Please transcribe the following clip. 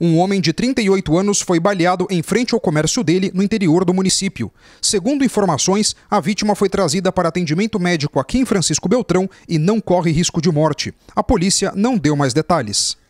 Um homem de 38 anos foi baleado em frente ao comércio dele no interior do município. Segundo informações, a vítima foi trazida para atendimento médico aqui em Francisco Beltrão e não corre risco de morte. A polícia não deu mais detalhes.